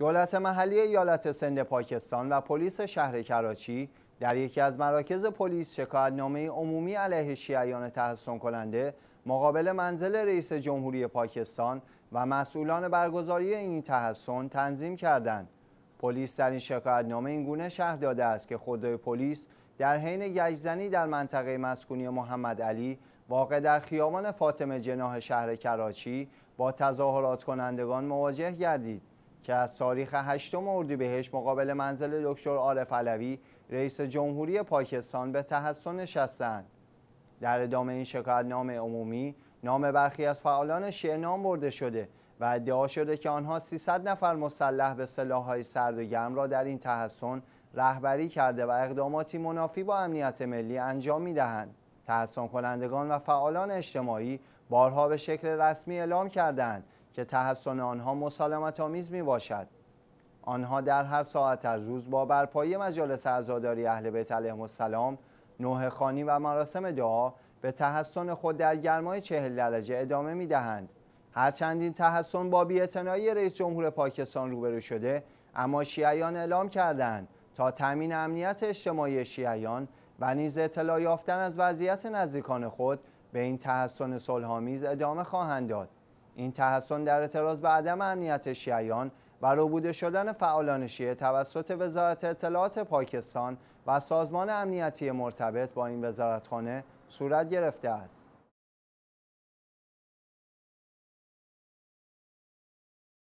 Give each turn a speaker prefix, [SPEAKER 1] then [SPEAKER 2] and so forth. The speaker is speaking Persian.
[SPEAKER 1] دولت محلی ایالت سند پاکستان و پلیس شهر کراچی در یکی از مراکز پلیس شکایتنامه عمومی علیه شیعیان تحسن کننده مقابل منزل رئیس جمهوری پاکستان و مسئولان برگزاری این تحسن تنظیم کردند. پلیس در این شکایتنامه گونه شهر داده است که خدای پلیس در حین گجزنی در منطقه مسکونی محمد علی واقع در خیابان فاطمه جناح شهر کراچی با تظاهرات کنندگان مواجه گردید که از تاریخ 8 بهش مقابل منزل دکتر عارف علوی رئیس جمهوری پاکستان به تحسن نشستند در ادامه این شکایت نام عمومی نام برخی از فعالان شیعه نام برده شده و ادعا شده که آنها 300 نفر مسلح به سلاحهای سرد و گرم را در این تحسن رهبری کرده و اقداماتی منافی با امنیت ملی انجام دهند. تحسن کنندگان و فعالان اجتماعی بارها به شکل رسمی اعلام کردند که تحسن آنها مسالمت آمیز می باشد آنها در هر ساعت از روز با برپایی مجالس عزاداری اهل بیت علیهم السلام نوه خانی و مراسم دعا به تحسن خود در گرمای چهل درجه ادامه می دهند هرچند این تحسن با بیعتنایی رئیس جمهور پاکستان روبرو شده اما شیعیان اعلام کردند تا تامین امنیت اجتماعی شیعیان و نیز اطلاع یافتن از وضعیت نزدیکان خود به این تحسن صلحآمیز ادامه خواهند داد این تحسن در اعتراض به عدم امنیت شیعیان و ربوده شدن فعالان شیعه توسط وزارت اطلاعات پاکستان و سازمان امنیتی مرتبط با این وزارتخانه صورت گرفته است.